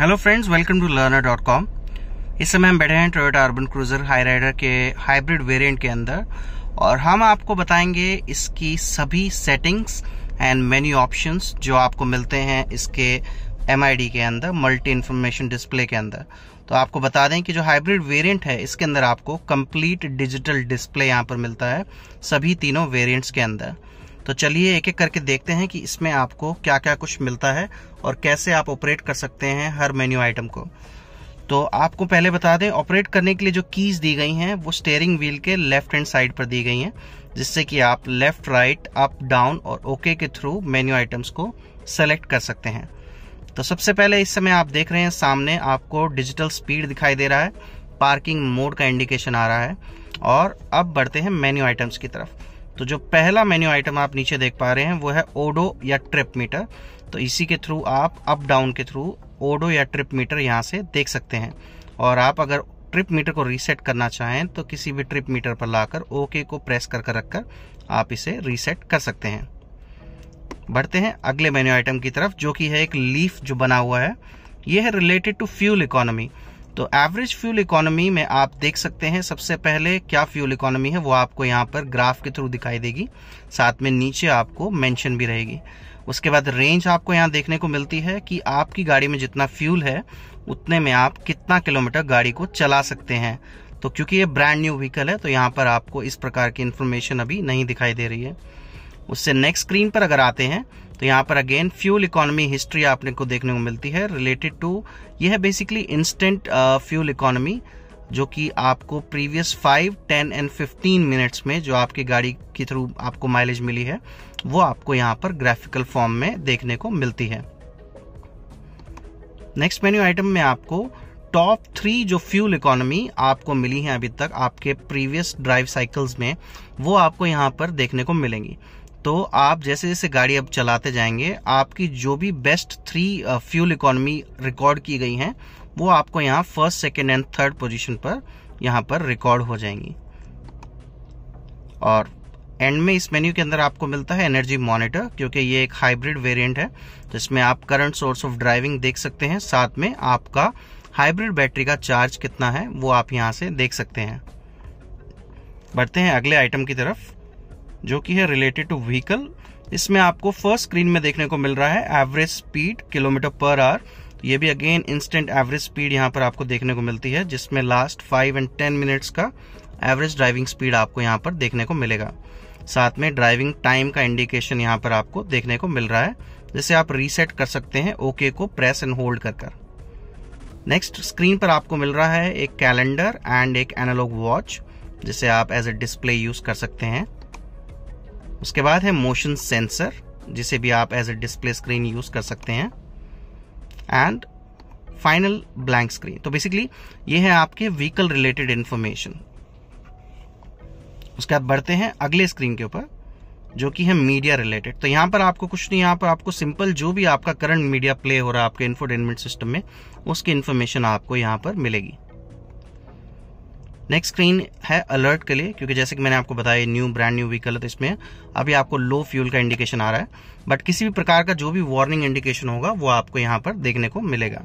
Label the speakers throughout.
Speaker 1: hello friends welcome to Learner dot com इस समय हम बैठे हैं Toyota Urban Cruiser Hyryder के हाइब्रिड वेरिएंट के अंदर और हम आपको बताएंगे इसकी सभी सेटिंग्स एंड मेन्यू ऑप्शंस जो आपको मिलते हैं इसके एम के अंदर मल्टी इंफॉर्मेशन डिस्प्ले के अंदर तो आपको बता दें कि जो हाइब्रिड वेरिएंट है इसके अंदर आपको कंप्लीट डिजिटल डिस्प्ले यहाँ पर मिलता है सभी तीनों वेरिएंट्स के अंदर तो चलिए एक एक करके देखते हैं कि इसमें आपको क्या क्या कुछ मिलता है और कैसे आप ऑपरेट कर सकते हैं हर मेन्यू आइटम को तो आपको पहले बता दें ऑपरेट करने के लिए जो कीज़ दी गई हैं वो स्टेयरिंग व्हील के लेफ्ट हैंड साइड पर दी गई हैं जिससे कि आप लेफ्ट राइट अप डाउन और ओके के थ्रू मेन्यू आइटम्स को सेलेक्ट कर सकते हैं तो सबसे पहले इस समय आप देख रहे हैं सामने आपको डिजिटल स्पीड दिखाई दे रहा है पार्किंग मोड का इंडिकेशन आ रहा है और अब बढ़ते हैं मेन्यू आइटम्स की तरफ तो जो पहला मेन्यू आइटम आप नीचे देख पा रहे हैं वो है ओडो या ट्रिप मीटर तो इसी के थ्रू आप अप डाउन के थ्रू ओडो या ट्रिप मीटर यहाँ से देख सकते हैं और आप अगर ट्रिप मीटर को रीसेट करना चाहें तो किसी भी ट्रिप मीटर पर लाकर ओके को प्रेस कर कर रखकर आप इसे रीसेट कर सकते हैं बढ़ते हैं अगले मेन्यू आइटम की तरफ जो कि है एक लीफ जो बना हुआ है यह है रिलेटेड टू फ्यूल इकोनॉमी तो एवरेज फ्यूल इकोनॉमी में आप देख सकते हैं सबसे पहले क्या फ्यूल इकोनॉमी है वो आपको यहाँ पर ग्राफ के थ्रू दिखाई देगी साथ में नीचे आपको मेंशन भी रहेगी उसके बाद रेंज आपको यहाँ देखने को मिलती है कि आपकी गाड़ी में जितना फ्यूल है उतने में आप कितना किलोमीटर गाड़ी को चला सकते हैं तो क्योंकि ये ब्रांड न्यू व्हीकल है तो यहाँ पर आपको इस प्रकार की इन्फॉर्मेशन अभी नहीं दिखाई दे रही है उससे नेक्स्ट स्क्रीन पर अगर आते हैं तो यहाँ पर अगेन फ्यूल इकोनॉमी हिस्ट्री आपने को देखने को मिलती है रिलेटेड टू ये है बेसिकली इंस्टेंट फ्यूल इकोनॉमी जो कि आपको previous five ten and fifteen minutes में जो आपकी गाड़ी के थ्रू आपको माइलेज मिली है वो आपको यहाँ पर ग्राफिकल फॉर्म में देखने को मिलती है नेक्स्ट मेन्यू आइटम में आपको टॉप थ्री जो फ्यूल इकोनॉमी आपको मिली है अभी तक आपके प्रीवियस ड्राइव साइकिल्स में वो आपको यहाँ पर देखने को मिलेंगी तो आप जैसे जैसे गाड़ी अब चलाते जाएंगे आपकी जो भी best three fuel economy record की गई हैं वो आपको यहाँ first second and third position पर यहाँ पर रिकॉर्ड हो जाएंगी और एंड में इस मेन्यू के अंदर आपको मिलता है एनर्जी मॉनिटर क्योंकि ये एक हाइब्रिड वेरिएंट है जिसमें आप करंट सोर्स ऑफ ड्राइविंग देख सकते हैं साथ में आपका हाइब्रिड बैटरी का चार्ज कितना है वो आप यहाँ से देख सकते हैं बढ़ते हैं अगले आइटम की तरफ जो कि है रिलेटेड टू व्हीकल इसमें आपको फर्स्ट स्क्रीन में देखने को मिल रहा है average speed kilometre per hour ये भी अगेन इंस्टेंट एवरेज स्पीड यहाँ पर आपको देखने को मिलती है जिसमें last five and ten minutes का एवरेज ड्राइविंग स्पीड आपको यहाँ पर देखने को मिलेगा साथ में ड्राइविंग टाइम का इंडिकेशन यहाँ पर आपको देखने को मिल रहा है जिसे आप रीसेट कर सकते हैं ओके को प्रेस एंड होल्ड कर कर नेक्स्ट स्क्रीन पर आपको मिल रहा है एक कैलेंडर एंड एक एनालॉग वॉच जिसे आप एज ए डिस्प्ले यूज कर सकते हैं उसके बाद है मोशन सेंसर जिसे भी आप as a display screen use कर सकते हैं एंड फाइनल ब्लैंक स्क्रीन तो बेसिकली ये है आपके व्हीकल रिलेटेड इंफॉर्मेशन उसके बाद बढ़ते हैं अगले स्क्रीन के ऊपर जो कि है मीडिया रिलेटेड तो यहां पर आपको कुछ नहीं यहां पर आपको सिंपल जो भी आपका करंट मीडिया प्ले हो रहा है आपके इन्फोटेनमेंट सिस्टम में उसकी इन्फॉर्मेशन आपको यहां पर मिलेगी नेक्स्ट स्क्रीन है अलर्ट के लिए क्योंकि जैसे कि मैंने आपको बताया न्यू ब्रांड न्यू व्हीकल है तो इसमें अभी आपको लो फ्यूल का इंडिकेशन आ रहा है बट किसी भी प्रकार का जो भी वार्निंग इंडिकेशन होगा वो आपको यहाँ पर देखने को मिलेगा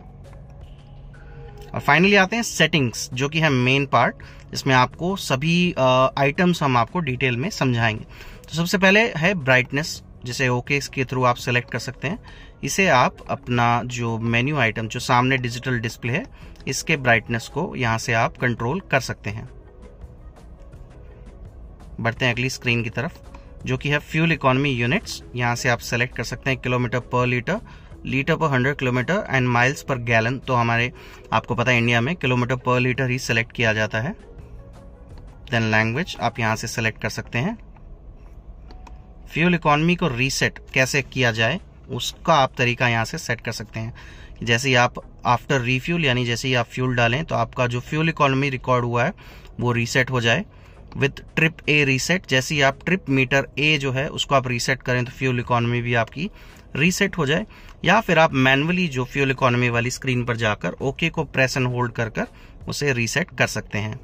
Speaker 1: और फाइनली आते हैं सेटिंग्स जो कि है मेन पार्ट इसमें आपको सभी आइटम्स हम आपको डिटेल में समझाएंगे तो सबसे पहले है ब्राइटनेस जिसे ओके के थ्रू आप सेलेक्ट कर सकते हैं इसे आप अपना जो मेन्यू आइटम जो सामने डिजिटल डिस्प्ले है इसके ब्राइटनेस को यहां से आप कंट्रोल कर सकते हैं बढ़ते हैं अगली स्क्रीन की तरफ जो कि है फ्यूल इकोनॉमी यूनिट्स यहां से आप सेलेक्ट कर सकते हैं kilometre per litre litre per hundred kilometre and miles per gallon तो हमारे आपको पता है इंडिया में किलोमीटर पर लीटर ही सेलेक्ट किया जाता है देन लैंग्वेज आप यहां से सेलेक्ट कर सकते हैं फ्यूल इकोनॉमी को रीसेट कैसे किया जाए उसका आप तरीका यहां से सेट कर सकते हैं जैसे ही आप आफ्टर रिफ्यूल यानी जैसे ही आप फ्यूल डालें तो आपका जो फ्यूल इकोनॉमी रिकॉर्ड हुआ है वो रीसेट हो जाए विथ ट्रिप ए रीसेट जैसे ही आप ट्रिप मीटर ए जो है उसको आप रीसेट करें तो फ्यूल इकोनॉमी भी आपकी रीसेट हो जाए या फिर आप मैनुअली जो फ्यूल इकोनॉमी वाली स्क्रीन पर जाकर ओके को प्रेस एंड होल्ड कर कर उसे रीसेट कर सकते हैं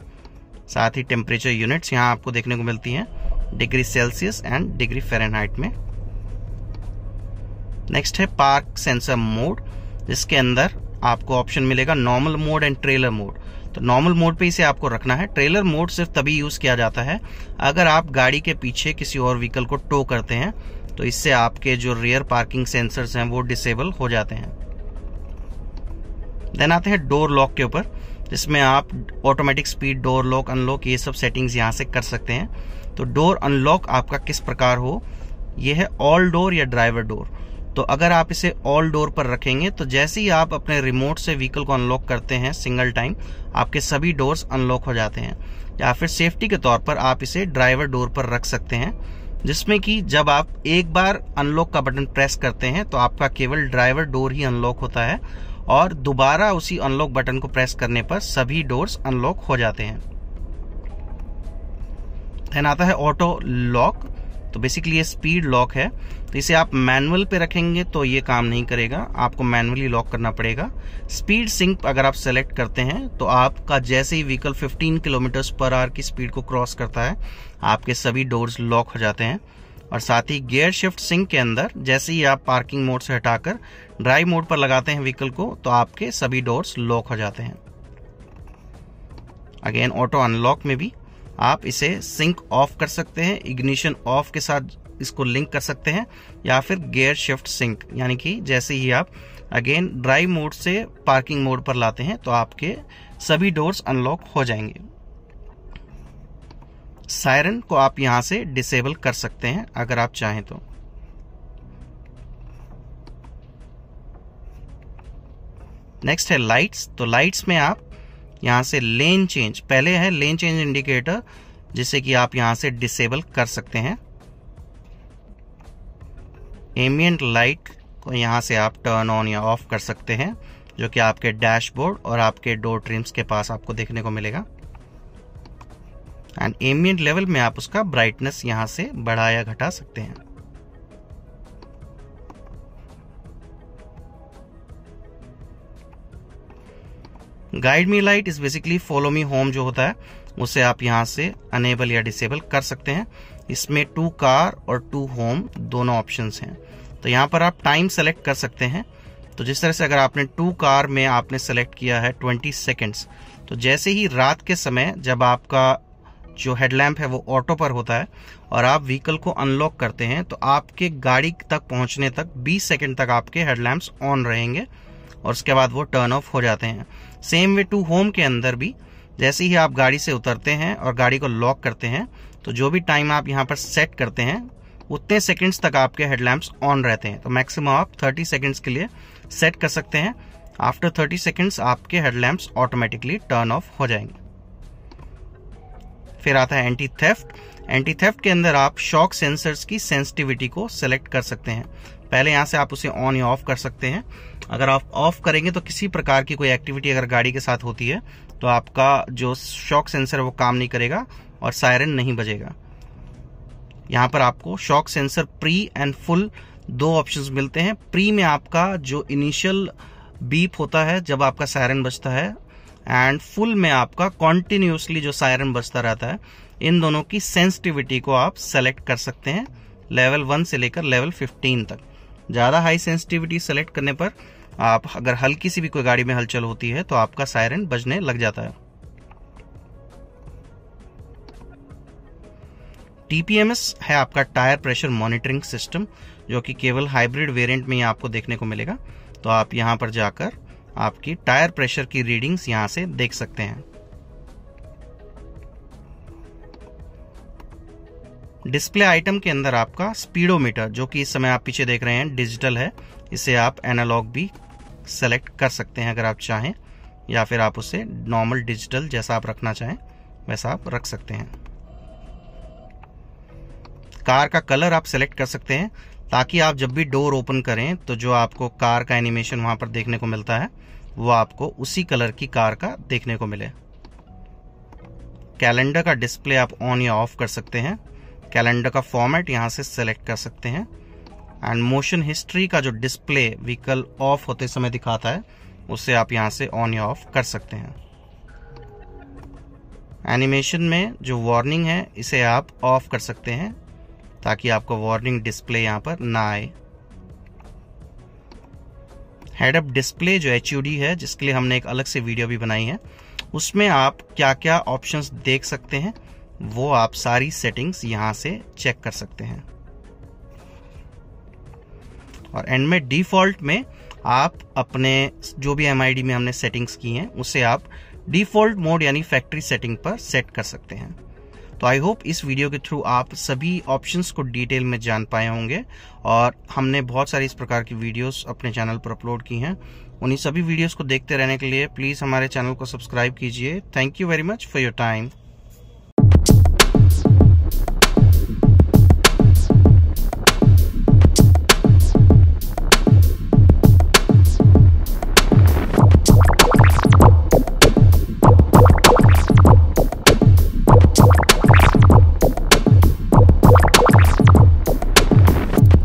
Speaker 1: साथ ही टेम्परेचर यूनिट्स यहाँ आपको देखने को मिलती हैं degree Celsius and degree Fahrenheit में नेक्स्ट है पार्क सेंसर मोड इसके अंदर आपको ऑप्शन मिलेगा normal mode and trailer mode तो नॉर्मल मोड पे इसे आपको रखना है ट्रेलर मोड सिर्फ तभी यूज किया जाता है अगर आप गाड़ी के पीछे किसी और व्हीकल को टो करते हैं तो इससे आपके जो रियर पार्किंग सेंसर्स हैं वो डिसेबल हो जाते हैं देन आते हैं डोर लॉक के ऊपर जिसमें आप automatic speed door lock unlock ये सब सेटिंग्स यहाँ से कर सकते हैं तो डोर अनलॉक आपका किस प्रकार हो ये है ऑल डोर या ड्राइवर डोर तो अगर आप इसे ऑल डोर पर रखेंगे तो जैसे ही आप अपने रिमोट से व्हीकल को अनलॉक करते हैं सिंगल टाइम आपके सभी डोर्स अनलॉक हो जाते हैं या फिर सेफ्टी के तौर पर आप इसे ड्राइवर डोर पर रख सकते हैं जिसमें कि जब आप एक बार अनलॉक का बटन प्रेस करते हैं तो आपका केवल ड्राइवर डोर ही अनलॉक होता है और दोबारा उसी अनलॉक बटन को प्रेस करने पर सभी डोर्स अनलॉक हो जाते हैं आता है ऑटो लॉक तो बेसिकली ये स्पीड लॉक है तो इसे आप मैनुअल पे रखेंगे तो ये काम नहीं करेगा आपको मैनुअली लॉक करना पड़ेगा स्पीड सिंक अगर आप सेलेक्ट करते हैं तो आपका जैसे ही व्हीकल 15 किलोमीटर पर आवर की स्पीड को क्रॉस करता है आपके सभी डोर्स लॉक हो जाते हैं और साथ ही गियर शिफ्ट सिंक के अंदर जैसे ही आप पार्किंग मोड से हटाकर ड्राइव मोड पर लगाते हैं व्हीकल को तो आपके सभी डोर्स लॉक हो जाते हैं अगेन ऑटो अनलॉक में भी आप इसे सिंक ऑफ कर सकते हैं इग्निशन ऑफ के साथ इसको लिंक कर सकते हैं या फिर गेयर शिफ्ट सिंक यानी कि जैसे ही आप अगेन ड्राइव मोड से पार्किंग मोड पर लाते हैं तो आपके सभी डोर्स अनलॉक हो जाएंगे सायरन को आप यहां से डिसेबल कर सकते हैं अगर आप चाहें तो नेक्स्ट है लाइट्स तो लाइट्स में आप यहाँ से लेन चेंज पहले है लेन चेंज इंडिकेटर जिसे कि आप यहाँ से डिसेबल कर सकते हैं एमियंट लाइट को यहाँ से आप टर्न ऑन या ऑफ कर सकते हैं जो कि आपके डैशबोर्ड और आपके डोर ट्रिम्स के पास आपको देखने को मिलेगा एंड एमियंट लेवल में आप उसका ब्राइटनेस यहाँ से बढ़ा या घटा सकते हैं guide me light is basically follow me home जो होता है उसे आप यहाँ से अनेबल या डिसेबल कर सकते हैं इसमें टू कार और टू होम दोनों ऑप्शन हैं तो यहाँ पर आप टाइम सेलेक्ट कर सकते हैं तो जिस तरह से अगर आपने टू कार में आपने सेलेक्ट किया है ट्वेंटी सेकेंड्स तो जैसे ही रात के समय जब आपका जो हेडलैम्प है वो ऑटो पर होता है और आप व्हीकल को अनलॉक करते हैं तो आपके गाड़ी तक पहुंचने तक 20 सेकंड तक आपके हेडलैम्प ऑन रहेंगे और उसके बाद वो टर्न ऑफ हो जाते हैं सेम वे टू होम के अंदर भी जैसे ही आप गाड़ी से उतरते हैं और गाड़ी को लॉक करते हैं तो जो भी टाइम आप यहाँ पर सेट करते हैं उतने सेकंड्स तक आपके हेडलैम्प्स ऑन रहते हैं तो मैक्सिमम आप 30 सेकंड्स के लिए सेट कर सकते हैं आफ्टर 30 सेकंड्स आपके हेडलैम्प्स ऑटोमेटिकली टर्न ऑफ हो जाएंगे फिर आता है एंटी थेफ्ट एंटी थेफ्ट के अंदर आप शॉक सेंसर्स की सेंसिटिविटी को सेलेक्ट कर सकते हैं पहले यहाँ से आप उसे ऑन या ऑफ कर सकते हैं अगर आप ऑफ करेंगे तो किसी प्रकार की कोई एक्टिविटी अगर गाड़ी के साथ होती है तो आपका जो शॉक सेंसर है वो काम नहीं करेगा और सायरन नहीं बजेगा यहाँ पर आपको shock sensor pre and full दो ऑप्शंस मिलते हैं प्री में आपका जो इनिशियल बीप होता है जब आपका सायरन बजता है एंड फुल में आपका कॉन्टिन्यूसली जो सायरन बजता रहता है इन दोनों की सेंसिटिविटी को आप सेलेक्ट कर सकते हैं लेवल वन से लेकर लेवल फिफ्टीन तक ज़्यादा हाई सेंसिटिविटी सेलेक्ट करने पर आप अगर हल्की सी भी कोई गाड़ी में हलचल होती है तो आपका सायरन बजने लग जाता है टीपीएमएस है आपका टायर प्रेशर मॉनिटरिंग सिस्टम जो कि केवल हाइब्रिड वेरिएंट में आपको देखने को मिलेगा तो आप यहां पर जाकर आपकी टायर प्रेशर की रीडिंग्स यहां से देख सकते हैं डिस्प्ले आइटम के अंदर आपका स्पीडोमीटर जो कि इस समय आप पीछे देख रहे हैं डिजिटल है इसे आप एनालॉग भी सेलेक्ट कर सकते हैं अगर आप चाहें या फिर आप उसे नॉर्मल डिजिटल जैसा आप रखना चाहें वैसा आप रख सकते हैं कार का कलर आप सेलेक्ट कर सकते हैं ताकि आप जब भी डोर ओपन करें तो जो आपको कार का एनिमेशन वहां पर देखने को मिलता है वो आपको उसी कलर की कार का देखने को मिले कैलेंडर का डिस्प्ले आप ऑन या ऑफ कर सकते हैं कैलेंडर का फॉर्मेट यहाँ से सेलेक्ट कर सकते हैं एंड मोशन हिस्ट्री का जो डिस्प्ले व्हीकल ऑफ होते समय दिखाता है उसे आप यहाँ से ऑन या ऑफ कर सकते हैं एनिमेशन में जो वार्निंग है इसे आप ऑफ कर सकते हैं ताकि आपको वार्निंग डिस्प्ले यहाँ पर ना आए हेडअप डिस्प्ले जो एच है जिसके लिए हमने एक अलग से वीडियो भी बनाई है उसमें आप क्या क्या ऑप्शंस देख सकते हैं वो आप सारी सेटिंग्स यहाँ से चेक कर सकते हैं और एंड में डिफॉल्ट में आप अपने जो भी एम में हमने सेटिंग्स की हैं उसे आप डिफॉल्ट मोड यानी फैक्ट्री सेटिंग पर सेट कर सकते हैं तो आई होप इस वीडियो के थ्रू आप सभी ऑप्शंस को डिटेल में जान पाए होंगे और हमने बहुत सारी इस प्रकार की वीडियोस अपने चैनल पर अपलोड की हैं उन्हीं सभी वीडियोस को देखते रहने के लिए प्लीज़ हमारे चैनल को सब्सक्राइब कीजिए thank you very much for your time